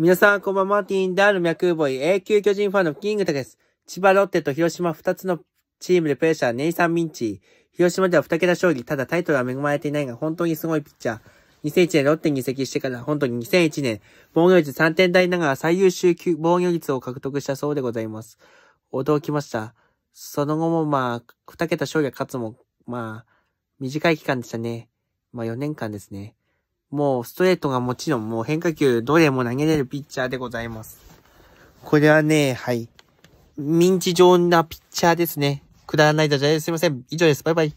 皆さん、こんばんは。ティーンダールミャクーボイ、永久巨人ファンのキングタケです。千葉ロッテと広島2つのチームでプレッシャー、ネイサン・ミンチ。広島では2桁勝利、ただタイトルは恵まれていないが、本当にすごいピッチャー。2001年ロッテに移籍してから本当に2001年、防御率3点台ながら最優秀防御率を獲得したそうでございます。驚きました。その後もまあ、2桁勝利は勝つも、まあ、短い期間でしたね。まあ4年間ですね。もうストレートがもちろんもう変化球どれも投げれるピッチャーでございます。これはね、はい。ミンチ状なピッチャーですね。くだらないとじゃあすいません。以上です。バイバイ。